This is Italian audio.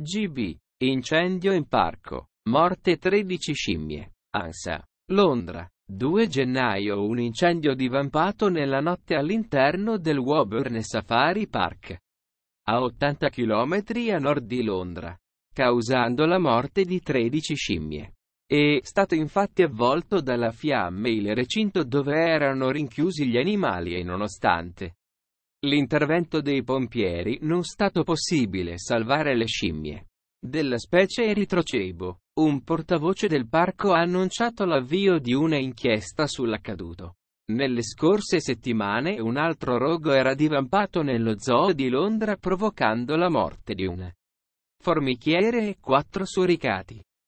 GB. Incendio in parco. Morte 13 scimmie. ANSA. Londra. 2 gennaio un incendio divampato nella notte all'interno del Woburn Safari Park. A 80 km a nord di Londra. Causando la morte di 13 scimmie. È stato infatti avvolto dalla fiamme il recinto dove erano rinchiusi gli animali e nonostante L'intervento dei pompieri non è stato possibile salvare le scimmie. Della specie eritrocebo, un portavoce del parco ha annunciato l'avvio di una inchiesta sull'accaduto. Nelle scorse settimane un altro rogo era divampato nello zoo di Londra provocando la morte di un formichiere e quattro suricati.